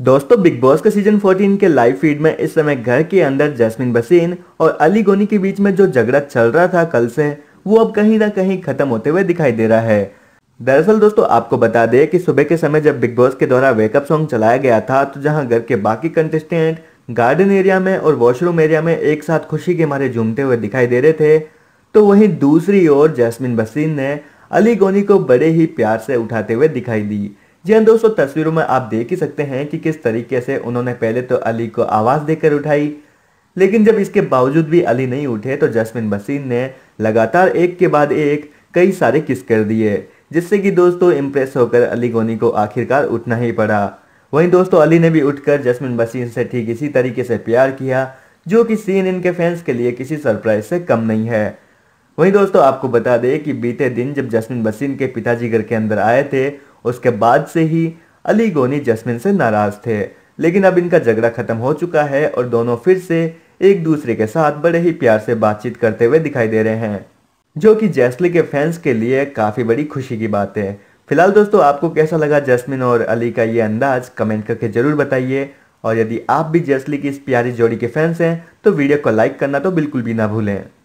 दोस्तों big boss के season 14 के लाइव फीड में इस समय घर के अंदर जैस्मिन बसीन और अली गोनी के बीच में जो झगड़ा चल रहा था कल से वो अब कहीं ना कहीं खत्म होते हुए दिखाई दे रहा है दरअसल दोस्तों आपको बता दें कि सुबह के समय जब बिग बॉस के द्वारा वेकअप सॉन्ग चलाया गया था तो जहां घर के बाकी कंटेस्टेंट गार्डन एरिया में और वॉशरूम एरिया में एक साथ खुशी के मारे झूमते हुए दिखाई दे रहे थे तो वहीं दूसरी ओर जैस्मिन बसीन ने अली गोनी को बड़े ही प्यार से उठाते हुए दिखाई दी जी हाँ दोस्तों तस्वीरों में आप देख ही सकते हैं कि किस तरीके से उन्होंने पहले तो अली को आवाज़ देकर उठाई लेकिन जब इसके बावजूद भी अली नहीं उठे तो जसमिन बसीन ने लगातार एक के बाद एक कई सारे किस कर दिए जिससे कि दोस्तों इम्प्रेस होकर अली गोनी को आखिरकार उठना ही पड़ा वहीं दोस्तों अली ने भी उठकर जसमिन बसीन से ठीक इसी तरीके से प्यार किया जो कि सीन इनके फैंस के लिए किसी सरप्राइज से कम नहीं है वहीं दोस्तों आपको बता दें कि बीते दिन जब जसमिन बसीन के पिताजी घर के अंदर आए थे उसके बाद से ही अली गोनी जसमिन से नाराज थे लेकिन अब इनका झगड़ा खत्म हो चुका है और दोनों फिर से एक दूसरे के साथ बड़े ही प्यार से बातचीत करते हुए दिखाई दे रहे हैं जो कि जैसली के फैंस के लिए काफ़ी बड़ी खुशी की बात है फिलहाल दोस्तों आपको कैसा लगा जैस्मिन और अली का ये अंदाज कमेंट करके ज़रूर बताइए और यदि आप भी जैसली की इस प्यारी जोड़ी के फैंस हैं तो वीडियो को लाइक करना तो बिल्कुल भी ना भूलें